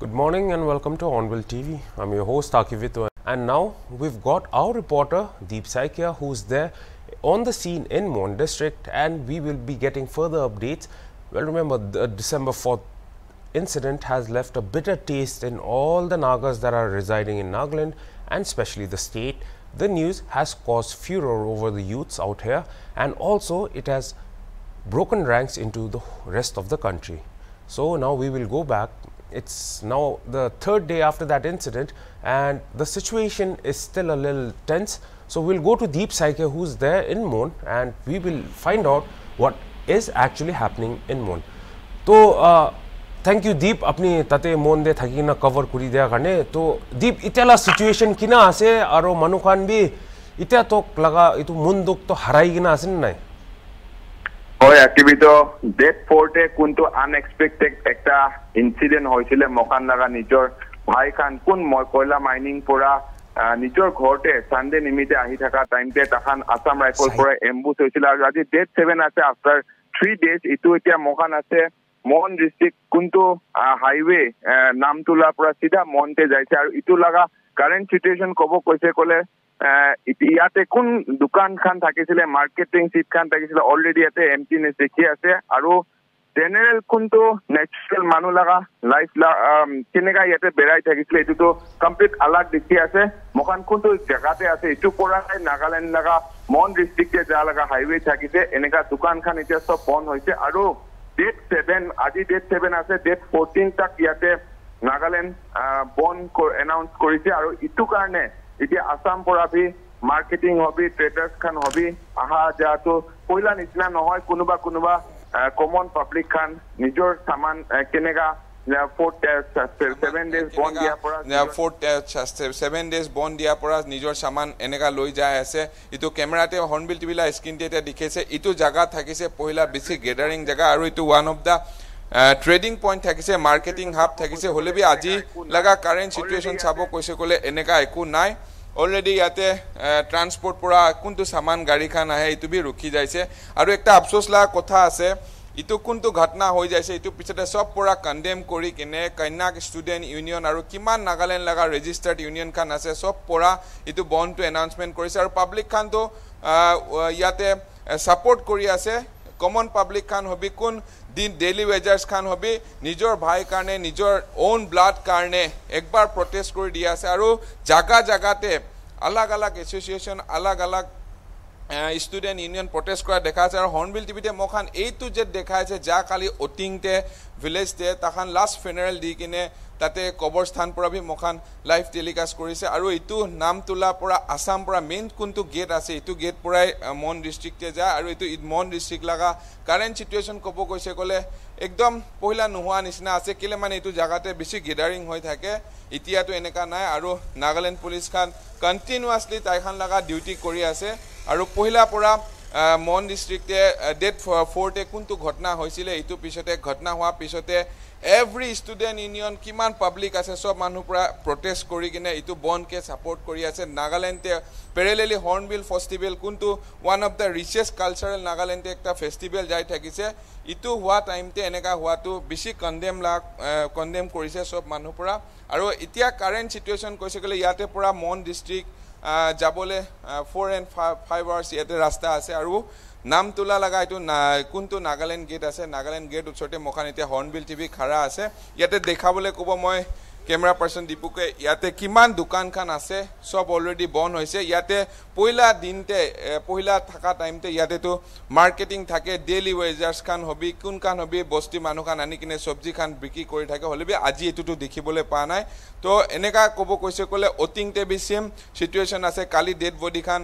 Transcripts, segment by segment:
Good morning and welcome to Onwell TV. I'm your host Akivito and now we've got our reporter Deep Saikia who's there on the scene in Mon district and we will be getting further updates. Well remember the December 4th incident has left a bitter taste in all the Nagas that are residing in Nagaland and especially the state. The news has caused furor over the youths out here and also it has broken ranks into the rest of the country. So now we will go back it's now the third day after that incident and the situation is still a little tense. So we'll go to Deep psyche who's there in Moon and we will find out what is actually happening in Moon. So uh, you, Deep. দীপ আপনি তাতে মন দিয়ে থাকি কিনা cover কৰি দিয়াৰ to deep Deep situation kina কিনা aro আৰু মানুহ খান বি এতিয়া তোক লগা to মন তোক তো হয় একীভূত ডেথ ফৰ্টে কোনটো আনএক্সপেক্টেড এটা ইনসিডেন্ট হৈছিলে মকান লাগা নিজৰ ভাই খান কোন মই কয়লা মাইনিং পৰা নিজৰ ঘৰতে চানডে নিমিতে আহি থকা টাইমতে তাহান আসাম ৰাইফল পৰা এম্বুচ হৈছিল আৰু আজি ডেট ছেভেন আছে আফটাৰ থ্ৰী ডেজ ইটো এতিয়া মকান আছে মোহন ডিষ্ট্ৰিক্ট কোনটো হাইৱে নামটোলাৰ পৰা চিধা মহনতে যাইছে আৰু ইটো লগা কাৰেণ্ট চিটুৱেশ্যন কব কৈছে কলে ইয়াতে কোন দোকান খান থাকিছিলে মাৰ্কেটিং চিট খান থাকিছিলে অলৰেডি ইয়াতে এমপিনে দেখি আছে আৰু জেনেৰেল কোনটো নেচাৰেল মানুহ লগা লাইফ কেনেকুৱা ইয়াতে বেৰাই থাকিছিলে এইটোতো কমপ্লিট আলাৰ্ট দেখি আছে মোখান কোনটো জেগাতে আছে এইটো পৰাই নাগালেণ্ড লগা মন ডিষ্ট্ৰিক্টে যা লগা হাইৱে থাকিছে এনেকুৱা দোকান খান এতিয়া চব বন্ধ হৈছে আৰু ডেট ছেভেন আজি ডেট ছেভেন আছে ডেট ফৰটিন তাক ইয়াতে নাগালেণ্ড বন্ধ এনাউন্স কৰিছে আৰু ইটো কাৰণে এতিয়া আসাম পৰাবি মার্কেটিং হবি ট্রেডার্স খান হবি আহা যাতো কইলা নিচিনা নহয় কোনোবা কোনোবা কমন পাবলিক খান নিজৰ সামান কেনেগা ছেভেন ডেজ বন দিয়াৰ পৰা নিজৰ চামান এনেকা লৈ যাই আছে ইটো কেমেৰাতে হৰ্ণবিল টিভিলা স্ক্ৰীণতে দেখিছে ইটো জেগা থাকিছে পহিলা বেছি গেডাৰিং জেগা আৰু এইটো one of the trading point থাকিছে মাৰ্কেটিং হাব থাকিছে হ'লে বি আজি লগা কাৰেণ্ট চিটুৱেশ্যন চাব কৈছে ক'লে এনেকুৱা একো নাই অলৰেডি ইয়াতে ট্ৰান্সপৰ্ট পৰা কোনটো চামান গাড়ীখন আহে এইটো বি ৰখি যাইছে আৰু এটা আফচোচ লগা কথা আছে এইটো কোনটো ঘটনা হৈ যাইছে এইটো পিছতে চব পৰা কণ্ডেম কৰি কিনে কন্যাক ষ্টুডেণ্ট ইউনিয়ন আৰু কিমান নাগালেণ্ড লগা ৰেজিষ্টাৰ্ড ইউনিয়নখন আছে চব পৰা এইটো বন্ধটো এনাউন্সমেণ্ট কৰিছে আৰু পাব্লিকখনটো ইয়াতে ছাপৰ্ট কৰি আছে কমন পাব্লিকখন হবি কোন দিন ডেইলি ৱেজাৰ্ছ খান হবি নিজৰ ভাই কাৰণে নিজৰ অ'ন ব্লাড কাৰণে একবাৰ প্ৰটেষ্ট কৰি দিয়া আছে আৰু জাগা জাগাতে আলাগ আলাগ এছ'চিয়েশ্যন আলাগ আলাগ ষ্টুডেণ্ট ইউনিয়ন প্ৰটেষ্ট কৰা দেখা আছে আৰু হৰ্ণবিল টিভিতে মখান এইটো যে দেখাইছে যা কালি অটিংতে ভিলেজতে তাখন লাষ্ট ফেনেৰেল দি কিনে তাতে কবৰস্থান পৰা বি মখান লাইভ টেলিকাষ্ট কৰিছে আৰু এইটো নাম তোলা পৰা আছাম পৰা মেইন কোনটো গেট আছে এইটো গেট পৰাই মন ডিষ্ট্ৰিক্টে যায় আৰু এইটো মন ডিষ্ট্ৰিক্ট লগা কাৰেণ্ট ছিটুৱেশ্যন ক'ব কৈছে ক'লে একদম পহিলা নোহোৱা নিচিনা আছে কেলৈ মানে এইটো জেগাতে বেছি গেডাৰিং হৈ থাকে এতিয়াতো এনেকুৱা নাই আৰু নাগালেণ্ড পুলিচখন কণ্টিনিউৱাছলি তাইখন লগা ডিউটি কৰি আছে আৰু পহিলাৰ পৰা মন ডিষ্ট্ৰিক্টে ডেট ফ'ৰতে কোনটো ঘটনা হৈছিলে এইটো পিছতে ঘটনা হোৱাৰ পিছতে এভৰি ষ্টুডেণ্ট ইউনিয়ন কিমান পাব্লিক আছে চব মানুহৰ পৰা প্ৰটেষ্ট কৰি কিনে এইটো বনকে ছাপৰ্ট কৰি আছে নাগালেণ্ডে পেৰেলেলি হৰ্ণবিল ফেষ্টিভেল কোনটো one of the richest cultural নাগালেণ্ডে এটা ফেষ্টিভেল যাই থাকিছে ইটো হোৱা টাইমতে এনেকুৱা হোৱাটো বেছি কণ্ডেম লা কণ্ডেম কৰিছে চব মানুহৰ পৰা আৰু এতিয়া কাৰেণ্ট ছিটুৱেশ্যন কৈছে গ'লে ইয়াতে পৰা মন ডিষ্ট্ৰিক্ট যাবলৈ four and five five hours ইয়াতে ৰাস্তা আছে আৰু নাম তোলা লগা এইটো না কোনটো নাগালেণ্ড গেট আছে নাগালেণ্ড গেট ওচৰতে মোখান এতিয়া হৰ্ণবিল টিভি খাৰা আছে ইয়াতে দেখাবলৈ ক'ব মই কেমেৰা পাৰ্চন দীপুকে ইয়াতে কিমান দোকানখন আছে চব অলৰেডি বন্ধ হৈছে ইয়াতে পহিলা দিনতে পহিলা থকা টাইমতে ইয়াতেতো মাৰ্কেটিং থাকে ডেইলি ৱেজাৰ্ছখন হবি কোনখন হবি বস্তি মানুহখন আনি কিনে চব্জিখন বিক্ৰী কৰি থাকে হ'লেবি আজি এইটোতো দেখিবলৈ পোৱা নাই তো এনেকুৱা ক'ব কৈছে ক'লে অতিংতে বি চেম চিটুৱেশ্যন আছে কালি ডেড বডিখন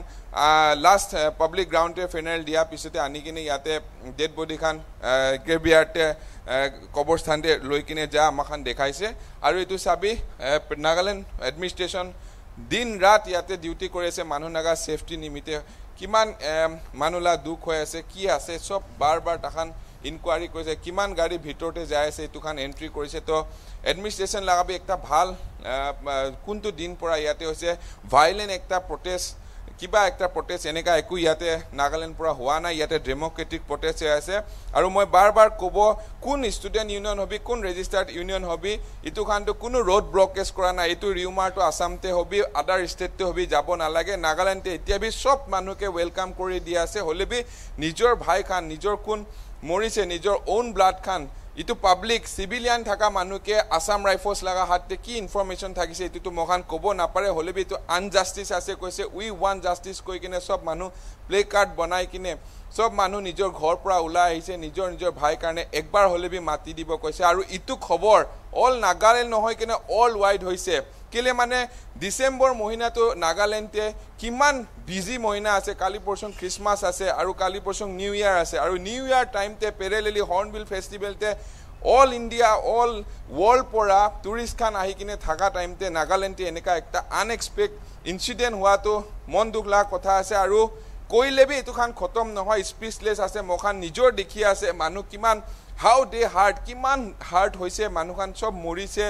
লাষ্ট পাব্লিক গ্ৰাউণ্ডে ফেনাইল দিয়াৰ পিছতে আনি কিনে ইয়াতে ডেড বডিখান গ্ৰেভিয়াৰ্ডে কবৰস্থানতে লৈ কিনে যায় আমাক দেখাইছে আৰু এইটো চাবি নাগালেণ্ড এডমিনিষ্ট্ৰেশ্যন দিন ৰাত ইয়াতে ডিউটি কৰি আছে মানুহ নাগা চেফটি নিমিত্তে কিমান মানুহলা দুখ হৈ আছে কি আছে চব বাৰ বাৰ তাখান ইনকুৱাৰী কৰিছে কিমান গাড়ী ভিতৰতে যাই আছে এইটোখন এণ্ট্ৰি কৰিছে তো এডমিনিষ্ট্ৰেশ্যন লগাবি এটা ভাল কোনটো দিন পৰা ইয়াতে হৈছে ভাইলেণ্ট এটা প্ৰটেষ্ট কিবা এটা প্ৰটেষ্ট এনেকুৱা একো ইয়াতে নাগালেণ্ড পৰা হোৱা নাই ইয়াতে ডেম'ক্ৰেটিক প্ৰটেষ্ট হৈ আছে আৰু মই বাৰ বাৰ ক'ব কোন ষ্টুডেণ্ট ইউনিয়ন হ'বি কোন ৰেজিষ্টাৰ্ড ইউনিয়ন হ'বি ইটো খানটো কোনো ৰোড ব্লকেজ কৰা নাই এইটো ৰিউমাৰটো আছামতে হ'বি আদাৰ ষ্টেটটো হ'বি যাব নালাগে নাগালেণ্ডে এতিয়া বি চব মানুহকে ৱেলকাম কৰি দিয়া আছে হ'লে বি নিজৰ ভাইখান নিজৰ কোন মৰিছে নিজৰ অ'ন ব্লাডখান ইটো পাব্লিক চিভিলিয়ান থকা মানুহকে আছাম ৰাইফলছ লগা হাততে কি ইনফৰ্মেশ্যন থাকিছে এইটোতো মহান ক'ব নাপাৰে হ'লে বি এইটো আনজাষ্টিছ আছে কৈছে উই ওৱান জাষ্টিছ কৈ কিনে চব মানুহ প্লে কাৰ্ড বনাই কিনে চব মানুহ নিজৰ ঘৰৰ পৰা ওলাই আহিছে নিজৰ নিজৰ ভাইৰ কাৰণে একবাৰ হ'লে বি মাতি দিব কৈছে আৰু ইটো খবৰ অল নাগালেণ্ড নহয় কিনে অল ৱাইড হৈছে কেলে মানে ডিচেম্বৰ মহিনাটো নাগালেণ্ডে কিমান বিজি মহিনা আছে কালি পৰশুং খ্ৰীষ্টমাছ আছে আৰু কালি পৰশুং নিউ ইয়াৰ আছে আৰু নিউ ইয়াৰ টাইমতে পেৰেলেলি হৰ্ণবিল ফেষ্টিভেলতে অল ইণ্ডিয়া অল ৱৰ্ল্ড পৰা টুৰিষ্ট খান আহি কিনে থকা টাইমতে নাগালেণ্ডে এনেকুৱা এটা আনএক্সপেক্ট ইঞ্চিডেণ্ট হোৱাটো মন দুখ লগা কথা আছে আৰু কৈলে বি এইটো খান খতম নহয় স্পীচলেছ আছে মোক নিজৰ দেখি আছে মানুহ কিমান হাউ দে হাৰ্ট কিমান হাৰ্ট হৈছে মানুহখন চব মৰিছে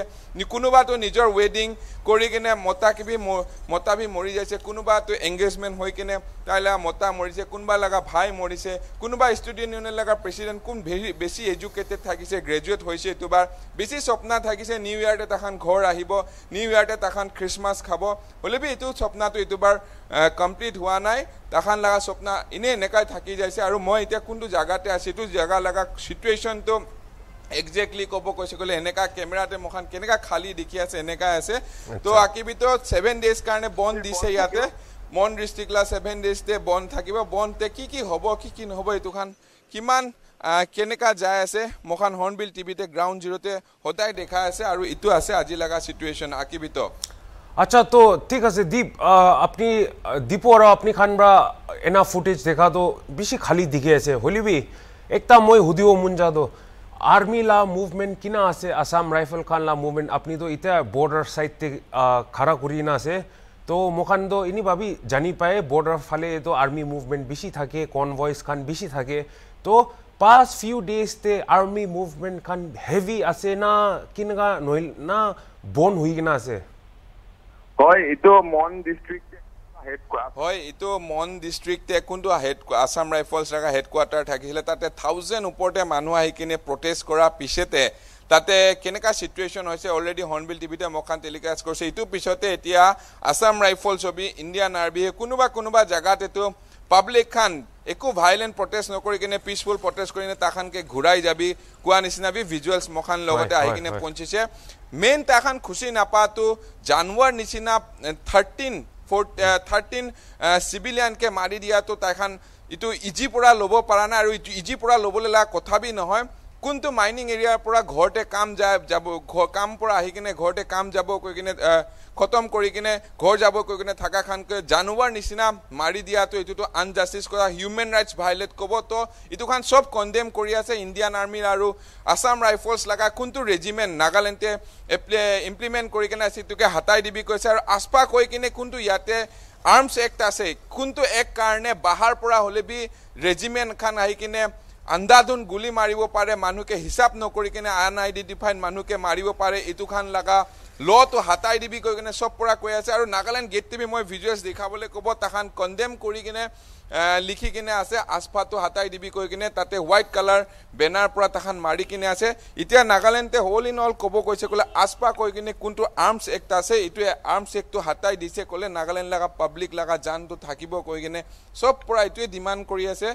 কোনোবাটো নিজৰ ৱেডিং কৰি কিনে মতা কিবি মতা বি মৰি যাইছে কোনোবাটো এংগেজমেণ্ট হৈ কিনে তাই লগা মতা মৰিছে কোনোবা লগা ভাই মৰিছে কোনোবা ষ্টুডেণ্ট ইউনিয়ন লগা প্ৰেচিডেণ্ট কোন ভেৰি বেছি এডুকেটেড থাকিছে গ্ৰেজুৱেট হৈছে এইটো এইটোবাৰ বেছি স্বপ্না থাকিছে নিউ ইয়াৰতে তাখন ঘৰ আহিব নিউ ইয়াৰতে তাখন খ্ৰীষ্টমাছ খাব হ'লেবি এইটো স্বপ্নাটো বাৰ কমপ্লিট হোৱা নাই তাখন লগা স্বপ্না এনেই এনেকুৱাই থাকি যাইছে আৰু মই এতিয়া কোনটো জেগাতে আছোঁ এইটো জেগা লগা চিটুৱেশ্যন পৰ্যন্ত একজেক্টলি ক'ব কৈছে ক'লে এনেকা কেমেৰাতে মোখান কেনেকা খালী দেখি আছে এনেকাই আছে তো আঁকি ভিতৰত ছেভেন কাৰণে বন্ধ দিছে ইয়াতে মন ডিষ্ট্ৰিক্টলা ছেভেন ডেইজতে বন্ধ থাকিব বন্ধতে কি কি হ'ব কি কি নহ'ব এইটোখন কিমান কেনেকা যায় আছে মোখান হৰ্ণবিল টিভিতে গ্ৰাউণ্ড জিৰ'তে সদায় দেখা আছে আৰু ইটো আছে আজি লগা চিটুৱেশ্যন আঁকি আচ্ছা তো ঠিক আছে দীপ আপনি দীপ আপনি খানবা এনা ফুটেজ দেখা তো বেছি খালী দিগে আছে হলিবি એકતા મોય હુદીઓ મુંજાદો आर्मी ला मूवमेंट किना आसे असम राइफल खान ला मूवमेंट अपनी तो इतना बॉर्डर साइड ते খাড়া করি না আছে তো মোখান তো ইনি ভাবি জানি পায় বর্ডার ফালে তো আর্মি মুভমেন্ট বেশি থাকে কনভয়েস খান বেশি থাকে তো পাস ফিউ ডেজতে আর্মি মুভমেন্ট খান হেভি আছে না কিনা নইল না বন হই কিনা আছে কয় এইটো মন ডিস্ট্রিক্ট হয় এইটো মন ডিষ্ট্ৰিক্টে কোনটো হেড আছাম ৰাইফলছ ৰাখা হেডকোৱাৰ্টাৰ থাকিছিলে তাতে থাউজেণ্ড ওপৰতে মানুহ আহি কিনে প্ৰটেষ্ট কৰা পিছতে তাতে কেনেকুৱা চিটুৱেশ্যন হৈছে অলৰেডি হৰ্ণবিল টিভিতে মখান টেলিকাষ্ট কৰিছে ইটোৰ পিছতে এতিয়া আছাম ৰাইফলছ ছবি ইণ্ডিয়ান আৰ্মিয়ে কোনোবা কোনোবা জেগাত এইটো পাব্লিক খান একো ভাইলেণ্ট প্ৰটেষ্ট নকৰি কিনে পিচফুল প্ৰটেষ্ট কৰি কিনে তাখানকে ঘূৰাই যাবি কোৱা নিচিনা বি ভিজুৱেলছ মখান লগতে আহি কিনে পঞ্চিছে মেইন তাখান খুচি নাপাওঁতো জানুৱাৰ নিচিনা থাৰ্টিন থাৰ্টিন চিভিলিয়ানকে মাৰি দিয়াতো তাইখন এইটো ইজিৰ পৰা ল'ব পৰা নাই আৰু ইজিৰ পৰা ল'বলৈ লগা কথাবি নহয় কোনটো মাইনিং এৰিয়াৰ পৰা ঘৰতে কাম যায় যাব কাম পৰা আহি কিনে ঘৰতে কাম যাব কৈ কিনে খতম কৰি কিনে ঘৰ যাব কৈ কিনে থাকা খানকৈ জানুৱাৰ নিচিনা মাৰি দিয়াটো এইটোতো আনজাষ্টিছ কৰা হিউমেন ৰাইটছ ভাইলেট ক'ব তো এইটো খান চব কণ্ডেম কৰি আছে ইণ্ডিয়ান আৰ্মীৰ আৰু আছাম ৰাইফলছ লগা কোনটো ৰেজিমেণ্ট নাগালেণ্ডে এপ্লে ইমপ্লিমেণ্ট কৰি কিনে আছে এইটোকে হাতাই দিবি কৈছে আৰু আচপা কৈ কিনে কোনটো ইয়াতে আৰ্মছ এক্ট আছে কোনটো এক কাৰণে বাহাৰ পৰা হ'লে বি ৰেজিমেণ্টখন আহি কিনে আন্ধাধুন গুলি মাৰিব পাৰে মানুহকে হিচাপ নকৰি কিনে আন আই ডি ডিফাইন মানুহে মাৰিব পাৰে ইটো খান লগা লটো হাতাই দিবি কৈ কিনে চব পৰা কৈ আছে আৰু নাগালেণ্ড গেট টিভি মই ভিজুৱেলছ দেখাবলৈ ক'ব তাহান কণ্ডেম কৰি কিনে লিখি কিনে আছে আচফাটো হাতাই দিবি কৈ কিনে তাতে হোৱাইট কালাৰ বেনাৰ পৰা তাহান মাৰি কিনে আছে এতিয়া নাগালেণ্ডে হ'ল ইন অল ক'ব কৈছে ক'লে আচফা কৈ কিনে কোনটো আৰ্মছ এক্ট আছে এইটোৱে আৰ্মছ এক্টটো হাতাই দিছে ক'লে নাগালেণ্ড লগা পাব্লিক লগা জানটো থাকিব কৈ কিনে চব পৰা এইটোৱে ডিমাণ্ড কৰি আছে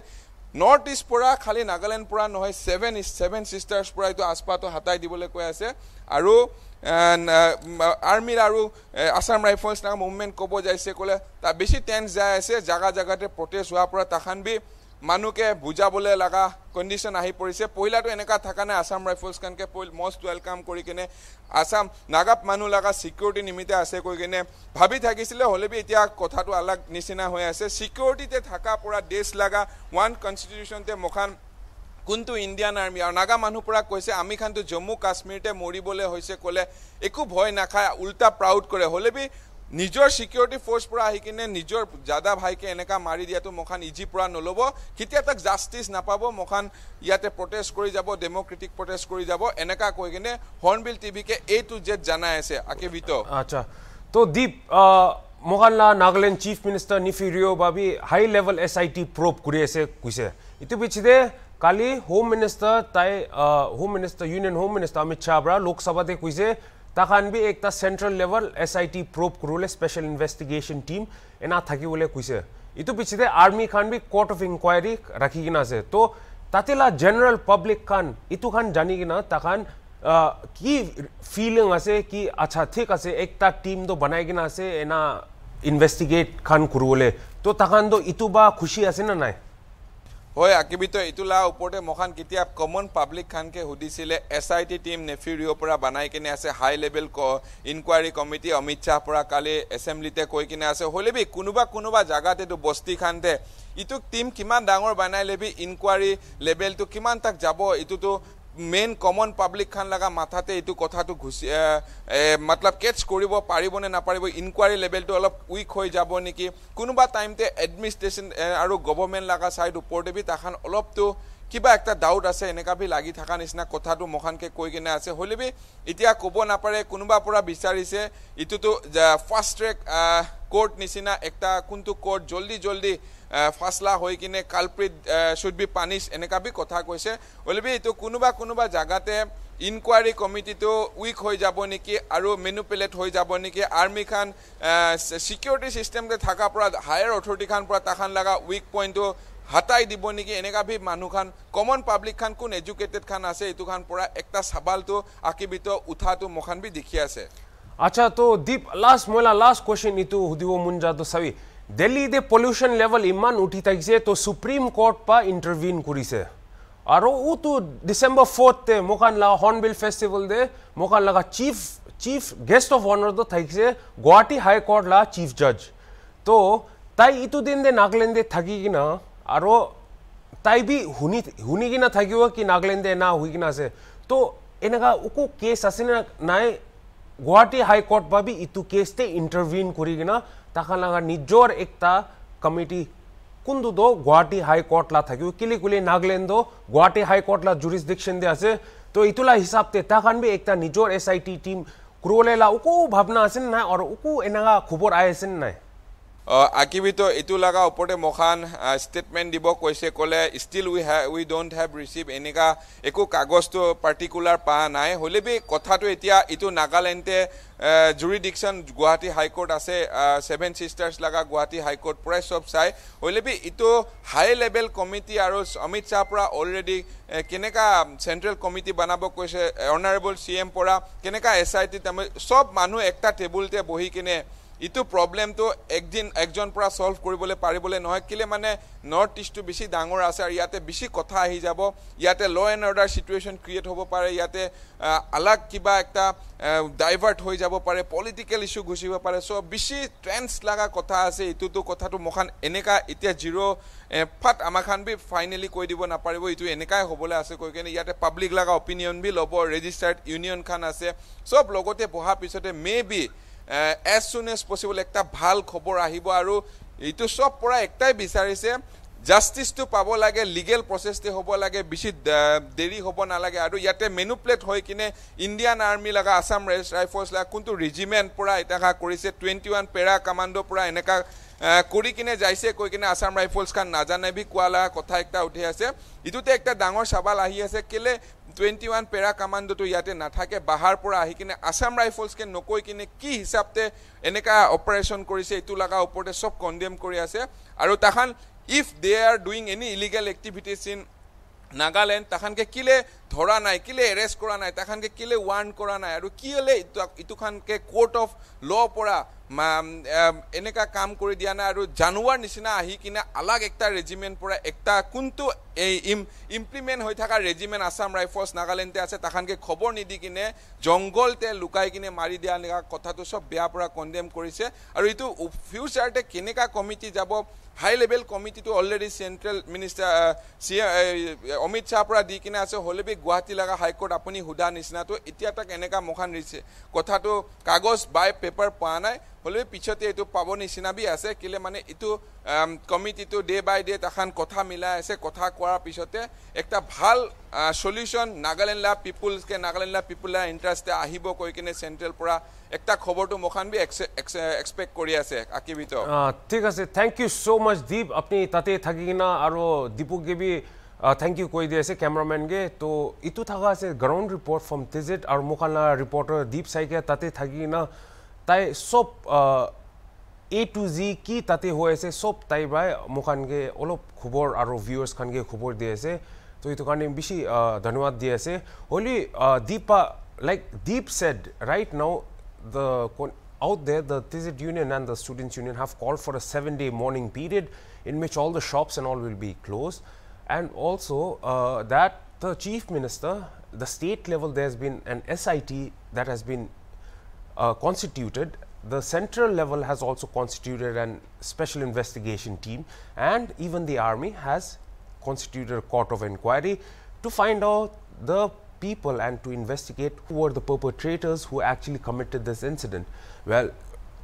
নৰ্থ ইষ্ট পৰা খালী নাগালেণ্ড পৰা নহয় ছেভেন ছেভেন ছিষ্টাৰ্ছ পৰা এইটো আচপাটো হাতাই দিবলৈ কৈ আছে আৰু আৰ্মিৰ আৰু আছাম ৰাইফলছ নাম মুভমেণ্ট ক'ব যাইছে ক'লে তাত বেছি টেঞ্চ যাই আছে জেগা জেগাতে প্ৰটেষ্ট হোৱাৰ পৰা তাখান বি মানুহকে বুজাবলৈ লগা কণ্ডিশ্যন আহি পৰিছে পহিলাটো এনেকুৱা থকা নাই আছাম ৰাইফলছখনকে মষ্ট ৱেলকাম কৰি কিনে আছাম নাগাপ মানুহ লগা ছিকিউৰিটি নিমিত্তে আছে কৈ কিনে ভাবি থাকিছিলে হ'লে বি এতিয়া কথাটো আলাগ নিচিনা হৈ আছে ছিকিউৰিটিতে থকা পৰা দেশ লগা ওৱান কনষ্টিটিউশ্যনতে মখান কোনটো ইণ্ডিয়ান আৰ্মি আৰু নাগা মানুহ পৰা কৈছে আমি খানটো জম্মু কাশ্মীৰতে মৰিবলৈ হৈছে ক'লে একো ভয় নাখায় উল্টা প্ৰাউড কৰে হ'লে বি নিজৰ ছিকিউৰিটি ফৰ্চ পৰা আহি কিনে নিজৰ দাদা ভাইকে এনেকুৱা মাৰি দিয়াটো মখান ইজি পৰা নল'ব কেতিয়া তাক জাষ্টিচ নাপাব মখান ইয়াতে প্ৰটেষ্ট কৰি যাব ডেম'ক্ৰেটিক প্ৰটেষ্ট কৰি যাব এনেকুৱা কৈ কিনে হৰ্ণবিল টিভিকে এইটো জেট জনাই আছে আকেবিত আচ্ছা ত' দীপ মোহনলাল নাগালেণ্ড চিফ মিনিষ্টাৰ নিফি ৰিঅ' বাবী high level S I T probe কৰি আছে কৈছে ইটো পিছতে কালি হোম মিনিষ্টাৰ তাই home minister union home minister Amit Shah পৰা লোকসভাতে কৈছে তাখানবি একটা central level S I T probe করলে স্পেশাল ইনভেস্টিগেশন টিম এনা থাকি বলে কইছে ইটু পিছতে আর্মি খানবি কোর্ট অফ ইনকোয়ারি রাখি কিনা আছে তো তাতেলা জেনারেল পাবলিক খান ইটু খান জানি কিনা তাখান কি ফিলিং আছে কি আচ্ছা ঠিক আছে একটা টিম তো বানাই কিনা আছে এনা ইনভেস্টিগেট খান করবলে তো তখন তো ইটু বা খুশি আছে না নাই হয় আকিবিত ইতুলা ওপৰতে মহান কেতিয়া কমন পাব্লিক খানকে সুধিছিলে S I T team Neiphiu Rio' পৰা বনাই কিনে আছে high level inquiry committee Amit Shah পৰা কালি এছেম্বলিতে কৈ কিনে আছে হ'লেবি কোনোবা কোনোবা জেগাত এইটো বস্তি খানতে ইটোক টিম কিমান ডাঙৰ বনাই লেবি ইনকুৱাৰী লেভেলটো কিমান তাক যাব ইটোতো মেইন কমন পাব্লিক খান লগা মাথাতে এইটো কথাটো ঘুচি মতলব কেটছ কৰিব পাৰিবনে নাপাৰিব ইনকুৱাৰী লেভেলটো অলপ উইক হৈ যাব নেকি কোনোবা টাইমতে এডমিনিষ্ট্ৰেশ্যন আৰু গভৰ্ণমেণ্ট লগা চাইড ওপৰতে বি তাখন অলপটো কিবা এটা ডাউট আছে এনেকুৱা বি লাগি থকা নিচিনা কথাটো মখানকৈ কৈ কিনে আছে হ'লেবি বি এতিয়া ক'ব নাপাৰে কোনোবাৰ পৰা বিচাৰিছে এইটোতো ফাৰ্ষ্ট ট্ৰেক কোৰ্ট নিচিনা এটা কোনটো কোৰ্ট জল্দি জল্দি ফাচলা হৈ কিনে কালপ্ৰিট শ্বুড বি পানিছ এনেকুৱা বি কথা কৈছে হ'লেবি বি এইটো কোনোবা কোনোবা জেগাতে ইনকোৱাৰী কমিটিটো উইক হৈ যাব নেকি আৰু মেনুপুলেট হৈ যাব নেকি আৰ্মী খান ছিকিউৰিটি ছিষ্টেমতে থকাৰ পৰা হায়াৰ অথৰিটিখন পৰা তাখন লগা উইক পইণ্টটো হাতাই দিব নেকি এনেকুৱা ভি মানুহখন কমন পাব্লিকখন কোন এডুকেটেডখন আছে এইটোখন পৰা এটা চাবালটো আঁকিবিত উঠাটো মোখান বি দেখি আছে আচ্ছা তো দীপ লাষ্ট মইলা লাষ্ট কুৱেশ্যন এইটো সুধিব মন যাতো চাবি দিল্লীতে পলিউশ্যন লেভেল ইমান উঠি থাকিছে তো সুপ্ৰিম কোৰ্ট পা ইণ্টাৰভিউন কৰিছে আৰু ওটো ডিচেম্বৰ ফ'ৰ্থতে মোকান লগা হৰ্ণবিল ফেষ্টিভেল দে মোকান লগা চিফ চিফ গেষ্ট অফ অনাৰটো থাকিছে গুৱাহাটী হাইকৰ্ট লা চিফ জাজ তো তাই ইটো দিন দে নাগালেণ্ডে থাকি কিনা আৰু তাই বি শুনি শুনি কিনে থাকিব কি নাগালেণ্ডে না হৈ কিনে আছে তো এনেকুৱা একো কেছ আছেনে নাই গুৱাহাটী হাইকৰ্ট বা বি ইটো কেছতে ইণ্টাৰভিউন কৰি কিনে তাহাঁ লগা নিজৰ এটা কমিটি কোনটো দো গুৱাহাটী হাইকৰ্টলা থাকিব কিলি কুলি নাগালেণ্ড গুৱাহাটী হাইকৰ্টলা জুৰিছ ডিকশ্যন দি আছে তো এইটোলা হিচাপতে তাহান বি এটা নিজৰ এছ আই টি টীম কৰিবলৈ লা একো ভাৱনা আছেনে নাই আৰু একো এনেকুৱা খবৰ আহিছেনে নাই আঁকি ভিতৰ এইটো লগা ওপৰতে মহান ষ্টেটমেণ্ট দিব কৈছে ক'লে ষ্টিল উই হে উই ডণ্ট হেভ ৰিচিভ এনেকুৱা একো কাগজটো পাৰ্টিকুলাৰ পা নাই হ'লে বি কথাটো এতিয়া ইটো নাগালেণ্ডে জুৰি ডিকশ্যন গুৱাহাটী হাইকোৰ্ট আছে ছেভেন ছিষ্টাৰ্ছ লগা গুৱাহাটী হাইকোৰ্ট পৰাই চব চাই হ'লে বি এইটো হাই লেভেল কমিটি আৰু অমিত শ্বাহৰ পৰা অলৰেডি কেনেকুৱা চেণ্ট্ৰেল কমিটি বনাব কৈছে অনাৰেবল চি এম পৰা কেনেকুৱা এছ আই টি চব মানুহ একটা টেবুলতে বহি কিনে ইটো প্ৰব্লেমটো একদিন একজন পৰা ছল্ভ কৰিবলৈ পাৰিবলৈ নহয় কেলে মানে নৰ্থ ইষ্টটো বেছি ডাঙৰ আছে আৰু ইয়াতে বেছি কথা আহি যাব ইয়াতে ল' এণ্ড অৰ্ডাৰ চিটুৱেশ্যন ক্ৰিয়েট হ'ব পাৰে ইয়াতে আলাগ কিবা এটা ডাইভাৰ্ট হৈ যাব পাৰে পলিটিকেল ইছ্যু গুচিব পাৰে চ' বেছি টেন্স লগা কথা আছে ইটোতো কথাটো মোখান এনেকা এতিয়া জিৰ' ফাট আমাখান বি ফাইনেলি কৈ দিব নাপাৰিব ইটো এনেকাই হ'বলৈ আছে কৈ কিনে ইয়াতে পাব্লিক লগা অপিনিয়ন বি ল'ব ৰেজিষ্টাৰ্ড ইউনিয়নখন আছে চব লগতে বহাৰ পিছতে may be as soon as possible এটা ভাল খবৰ আহিব আৰু এইটো চব পৰা একটাই বিচাৰিছে জাষ্টিচটো পাব লাগে লিগেল প্ৰচেছটো হ'ব লাগে বেছি দেৰি হ'ব নালাগে আৰু ইয়াতে মেনুপ্লেট হৈ কিনে ইণ্ডিয়ান আৰ্মী লগা আছাম ৰে ৰাইফলছ লগা কোনটো ৰেজিমেণ্ট পৰা এটা কৰিছে টুৱেণ্টি ওৱান পেৰা কামাণ্ডৰ পৰা এনেকুৱা কৰি কিনে যাইছে কৈ কিনে আছাম ৰাইফলছ খান নাজানে বি কোৱা লগা কথা এটা উঠি আছে ইটোতে একটা ডাঙৰ চাবাল আহি আছে কেলে টুৱেণ্টি ওৱান পেৰা কামাণ্ডোটো ইয়াতে নাথাকে বাহাৰ পৰা আহি কিনে আছাম ৰাইফলছকে নকৈ কিনে কি হিচাপতে এনেকুৱা অপাৰেশ্যন কৰিছে এইটো লগা ওপৰতে চব কণ্ডেম কৰি আছে আৰু তাহান if they are doing any illegal activities in Nagaland তাখানকে কিলে ধৰা নাই কিলে এৰেষ্ট কৰা নাই তাখানকে কিলে ৱাৰ্ণ কৰা নাই আৰু কি হ'লে ইটোখানকে কোৰ্ট অফ ল'ৰ পৰা এনেকুৱা কাম কৰি দিয়া নাই আৰু জানুৱাৰ নিচিনা আহি কিনে আলাগ একটা ৰেজিমেণ্ট পৰা একটা কোনটো এই ইম ইমপ্লিমেণ্ট হৈ থকা ৰেজিমেণ্ট আছাম ৰাইফলছ নাগালেণ্ডতে আছে তাহানকে খবৰ নিদি কিনে জংঘলতে লুকাই কিনে মাৰি দিয়া এনেকুৱা কথাটো চব বেয়া পৰা কণ্ডেম কৰিছে আৰু এইটো ফিউচাৰতে কেনেকুৱা কমিটি যাব হাই লেভেল কমিটিটো অলৰেডি চেণ্ট্ৰেল মিনিষ্টাৰ চি অমিত শ্বাহৰ পৰা দি কিনে আছে হ'লে বি গুৱাহাটী লগা হাইকোৰ্ট আপুনি সোধা নিচিনাটো এতিয়া তাক এনেকুৱা মুখান দিছে কথাটো কাগজ বাই পেপাৰ পোৱা নাই হ'লেও পিছতে এইটো পাব নিচিনা বি আছে কেলে মানে এইটো কমিটিটো ডে বাই ডে তখন কথা মিলাই আছে কথা কোৱাৰ পিছতে এটা ভাল চলিউশ্যন নাগালেণ্ড পিপুলছকে নাগালেণ্ডলা পিপুলৰ ইণ্টাৰেষ্টে আহিব কৈ কিনে চেণ্ট্ৰেল পৰা একটা খবৰটো মোখান বি এক্সপেক্ট কৰি আছে আঁকি ভিতৰত ঠিক আছে থেংক ইউ চ' মাছ দীপ আপুনি তাতে থাকি কিনে আৰু দীপুকে বি থেংক ইউ কৈ দি আছে কেমেৰামেনগে তো ইটো থকা আছে গ্ৰাউণ্ড ৰিপৰ্ট ফ্ৰম তেজেট আৰু মোখানা ৰিপৰ্টাৰ দীপ চাইকিয়া তাতে থাকি কিনা তাই চব এ টু জি কি তাতে হৈ আছে চব তাই পৰাই মোৰখানকে অলপ খবৰ আৰু ভিউৱাৰ্ছ খানকে খবৰ দি আছে তো এইটো কাৰণে বেছি ধন্যবাদ দি আছে হ'লি দীপা like Deep said right now the Out there, the TZ Union and the Students Union have called for a seven day mourning period in which all the shops and all will be closed. And also, uh, that the Chief Minister, the state level, there's been an SIT that has been uh, constituted, the central level has also constituted a special investigation team and even the army has constituted a court of inquiry to find out the people and to investigate who were the perpetrators who actually committed this incident. Well,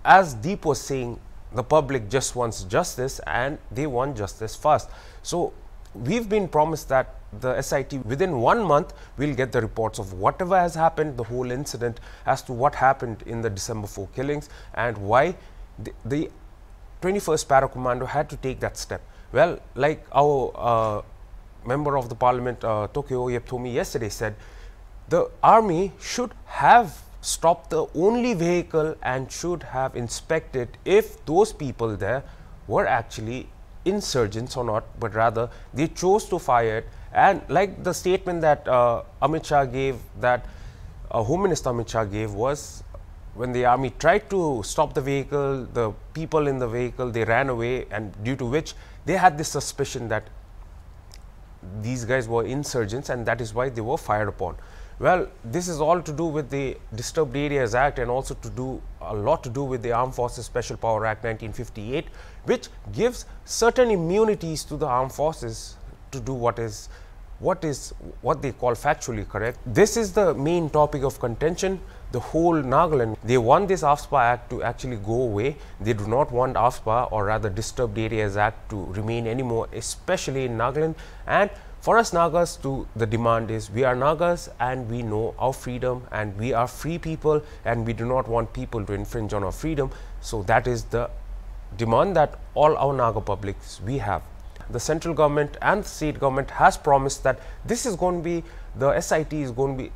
as Deep was saying, the public just wants justice and they want justice fast. So, we've been promised that the SIT within one month will get the reports of whatever has happened the whole incident as to what happened in the December 4 killings and why the, the 21st para commando had to take that step well like our uh, member of the parliament uh, Tokyo Yeptomi yesterday said the army should have stopped the only vehicle and should have inspected if those people there were actually insurgents or not but rather they chose to fire it and like the statement that uh, Amit Shah gave, that uh, Home Minister Amit Shah gave was when the army tried to stop the vehicle, the people in the vehicle, they ran away and due to which they had this suspicion that these guys were insurgents and that is why they were fired upon. Well, this is all to do with the Disturbed Areas Act and also to do a lot to do with the Armed Forces Special Power Act 1958, which gives certain immunities to the armed forces to do what is what is what they call factually correct. This is the main topic of contention. The whole Nagaland, they want this AFSPA Act to actually go away. They do not want AFSPA or rather Disturbed Areas Act to remain anymore, especially in Nagaland. And for us Nagas, to the demand is we are Nagas and we know our freedom and we are free people and we do not want people to infringe on our freedom. So that is the demand that all our Naga publics we have the central government and the state government has promised that this is going to be the SIT is going to be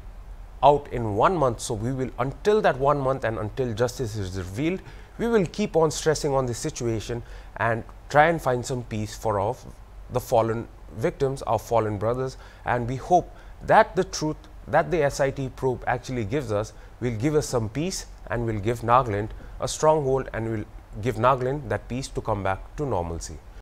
out in one month. So we will until that one month and until justice is revealed, we will keep on stressing on the situation and try and find some peace for our, the fallen victims, our fallen brothers. And we hope that the truth that the SIT probe actually gives us will give us some peace and will give Nagaland a stronghold and will give Nagaland that peace to come back to normalcy.